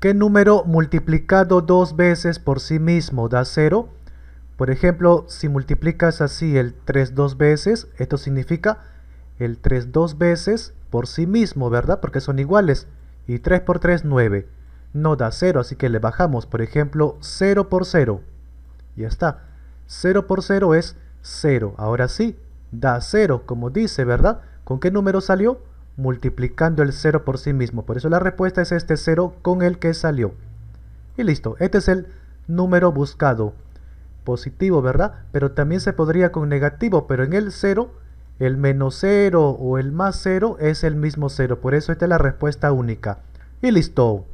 ¿Qué número multiplicado dos veces por sí mismo da 0? Por ejemplo, si multiplicas así el 3 dos veces, esto significa el 3 dos veces por sí mismo, ¿verdad? Porque son iguales. Y 3 por 3, 9. No da 0, así que le bajamos, por ejemplo, 0 por 0. Ya está. 0 por 0 es 0. Ahora sí, da 0, como dice, ¿verdad? ¿Con qué número salió? multiplicando el 0 por sí mismo. Por eso la respuesta es este 0 con el que salió. Y listo, este es el número buscado. Positivo, ¿verdad? Pero también se podría con negativo, pero en el 0, el menos 0 o el más 0 es el mismo 0. Por eso esta es la respuesta única. Y listo.